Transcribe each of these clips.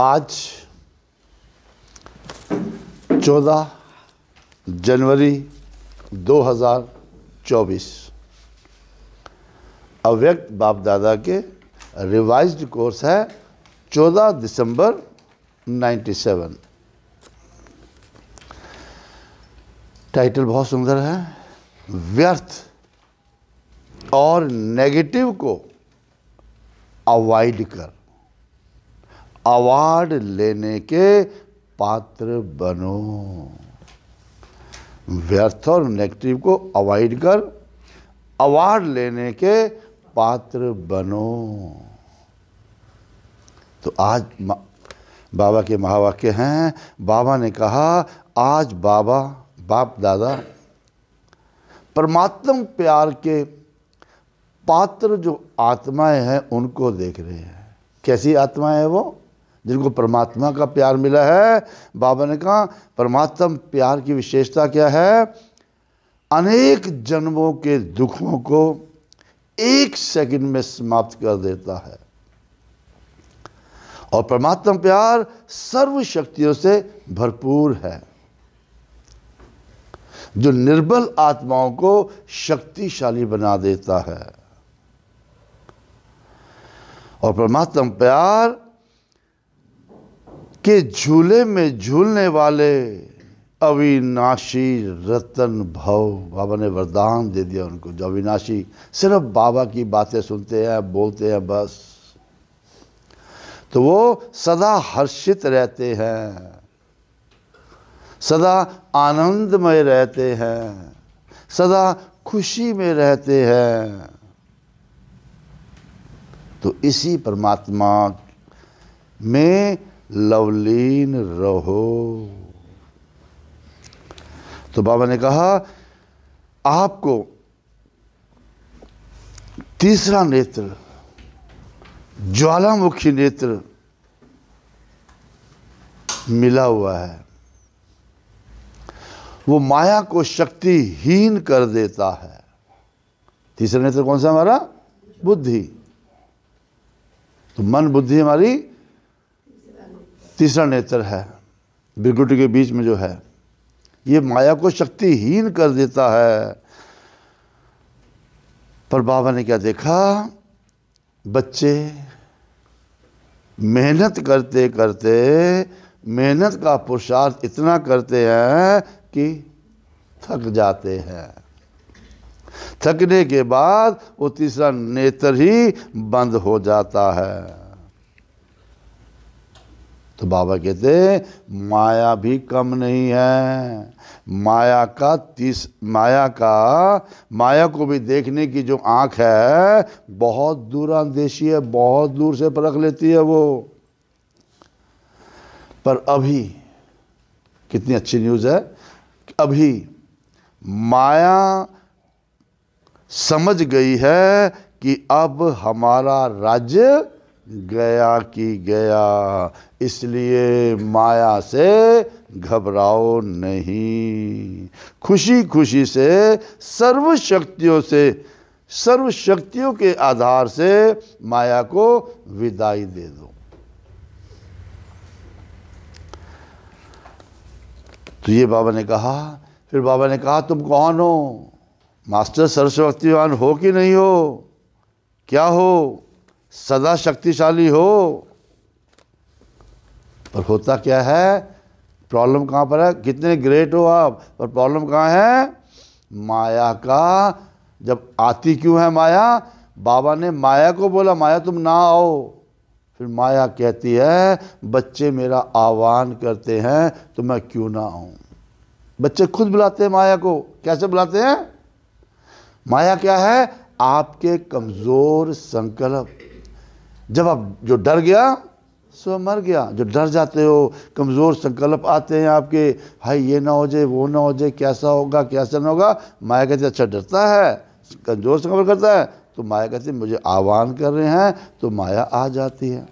आज 14 जनवरी 2024 अव्यक्त बाप दादा के रिवाइज्ड कोर्स है 14 दिसंबर 97 टाइटल बहुत सुंदर है व्यर्थ और नेगेटिव को अवॉइड कर अवार्ड लेने के पात्र बनो व्यर्थ और नेगेटिव को अवॉइड कर अवार्ड लेने के पात्र बनो तो आज बाबा के महावाक्य हैं बाबा ने कहा आज बाबा बाप दादा परमात्म प्यार के पात्र जो आत्माएं हैं उनको देख रहे हैं कैसी आत्माएं हैं वो जिनको परमात्मा का प्यार मिला है बाबा ने कहा परमात्म प्यार की विशेषता क्या है अनेक जन्मों के दुखों को एक सेकंड में समाप्त कर देता है और परमात्मा प्यार सर्व शक्तियों से भरपूर है जो निर्बल आत्माओं को शक्तिशाली बना देता है और परमात्म प्यार के झूले में झूलने वाले अविनाशी रतन भव बाबा ने वरदान दे दिया उनको जो अविनाशी सिर्फ बाबा की बातें सुनते हैं बोलते हैं बस तो वो सदा हर्षित रहते हैं सदा आनंदमय रहते हैं सदा खुशी में रहते हैं तो इसी परमात्मा में लवलीन रहो तो बाबा ने कहा आपको तीसरा नेत्र ज्वालामुखी नेत्र मिला हुआ है वो माया को शक्तिहीन कर देता है तीसरा नेत्र कौन सा हमारा बुद्धि तो मन बुद्धि हमारी तीसरा नेत्र है बिरगुटी के बीच में जो है ये माया को शक्तिहीन कर देता है पर बाबा ने क्या देखा बच्चे मेहनत करते करते मेहनत का पुरुषार्थ इतना करते हैं कि थक जाते हैं थकने के बाद वो तीसरा नेत्र ही बंद हो जाता है तो बाबा कहते माया भी कम नहीं है माया का तीस माया का माया को भी देखने की जो आँख है बहुत दूरांदेशी है बहुत दूर से परख लेती है वो पर अभी कितनी अच्छी न्यूज़ है अभी माया समझ गई है कि अब हमारा राज्य गया कि गया इसलिए माया से घबराओ नहीं खुशी खुशी से सर्व शक्तियों से सर्व शक्तियों के आधार से माया को विदाई दे दो तो ये बाबा ने कहा फिर बाबा ने कहा तुम कौन हो मास्टर सर्वशक्तिवान हो कि नहीं हो क्या हो सदा शक्तिशाली हो पर होता क्या है प्रॉब्लम कहाँ पर है कितने ग्रेट हो आप पर प्रॉब्लम कहाँ है माया का जब आती क्यों है माया बाबा ने माया को बोला माया तुम ना आओ फिर माया कहती है बच्चे मेरा आह्वान करते हैं तो मैं क्यों ना आऊँ बच्चे खुद बुलाते हैं माया को कैसे बुलाते हैं माया क्या है आपके कमज़ोर संकल्प जब आप जो डर गया सो मर गया जो डर जाते हो कमज़ोर संकल्प आते हैं आपके भाई ये ना हो जाए वो ना हो जाए कैसा होगा कैसा ना होगा माया कहते अच्छा डरता है कमज़ोर संकल्प करता है तो माया कहते मुझे आह्वान कर रहे हैं तो माया आ जाती है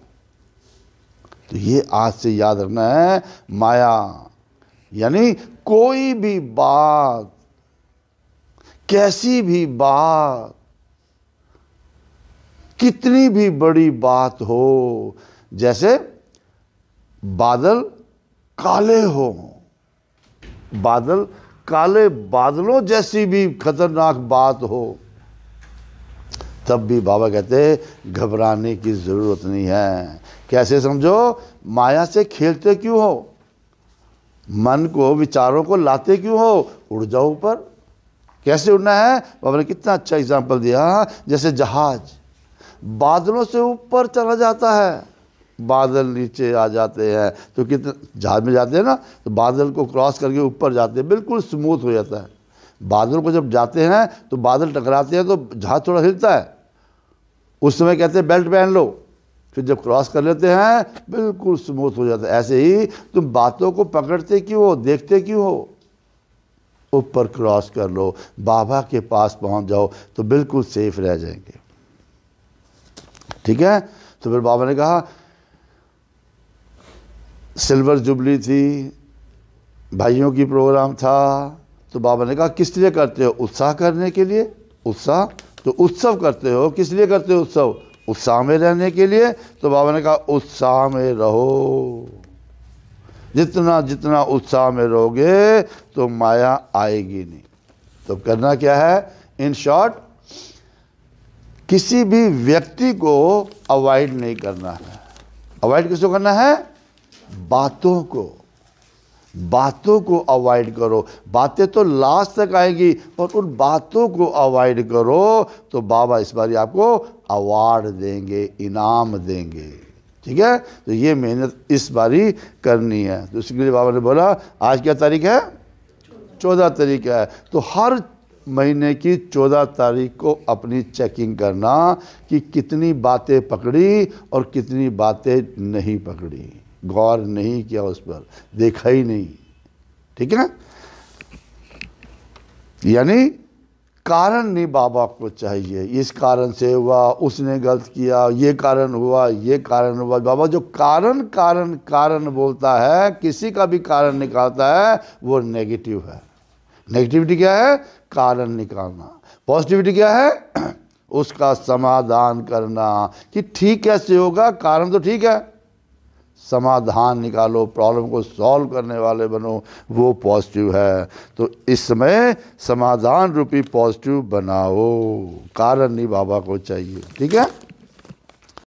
तो ये आज से याद रखना है माया यानी कोई भी बात कैसी भी बात कितनी भी बड़ी बात हो जैसे बादल काले हो बादल काले बादलों जैसी भी खतरनाक बात हो तब भी बाबा कहते घबराने की ज़रूरत नहीं है कैसे समझो माया से खेलते क्यों हो मन को विचारों को लाते क्यों हो उड़ जाओ ऊपर कैसे उड़ना है बाबा ने कितना अच्छा एग्जाम्पल दिया जैसे जहाज़ बादलों से ऊपर चला जाता है बादल नीचे आ जाते हैं तो कितने जहाज में जाते हैं ना तो बादल को क्रॉस करके ऊपर जाते हैं बिल्कुल स्मूथ हो जाता है बादल को जब जाते हैं तो बादल टकराते हैं तो जहाज थोड़ा हिलता है उस समय कहते हैं बेल्ट पहन लो फिर जब क्रॉस कर लेते हैं बिल्कुल स्मूथ हो जाता है ऐसे ही तुम बातों को पकड़ते क्यों हो देखते क्यों हो ऊपर क्रॉस कर लो बाबा के पास पहुंच जाओ तो बिल्कुल सेफ रह जाएंगे ठीक है तो फिर बाबा ने कहा सिल्वर जुबली थी भाइयों की प्रोग्राम था तो बाबा ने कहा किस लिए करते हो उत्साह करने के लिए उत्साह तो उत्सव करते हो किस लिए करते हो उत्सव उत्साह में रहने के लिए तो बाबा ने कहा उत्साह में रहो जितना जितना उत्साह में रहोगे तो माया आएगी नहीं तो करना क्या है इन शॉर्ट किसी भी व्यक्ति को अवॉइड नहीं करना है अवॉइड किसको करना है बातों को बातों को अवॉइड करो बातें तो लास्ट तक आएंगी और उन बातों को अवॉइड करो तो बाबा इस बार आपको अवार्ड देंगे इनाम देंगे ठीक है तो ये मेहनत इस बारी करनी है तो इसके लिए बाबा ने बोला आज क्या तारीख है चौदह तारीख है तो हर महीने की चौदह तारीख को अपनी चेकिंग करना कि कितनी बातें पकड़ी और कितनी बातें नहीं पकड़ी गौर नहीं किया उस पर देखा ही नहीं ठीक है यानी कारण नहीं बाबा को चाहिए इस कारण से हुआ उसने गलत किया ये कारण हुआ ये कारण हुआ बाबा जो कारण कारण कारण बोलता है किसी का भी कारण निकालता है वो नेगेटिव है नेगेटिविटी क्या है कारण निकालना पॉजिटिविटी क्या है उसका समाधान करना कि ठीक कैसे होगा कारण तो ठीक है समाधान निकालो प्रॉब्लम को सॉल्व करने वाले बनो वो पॉजिटिव है तो इसमें समाधान रूपी पॉजिटिव बनाओ कारण नहीं बाबा को चाहिए ठीक है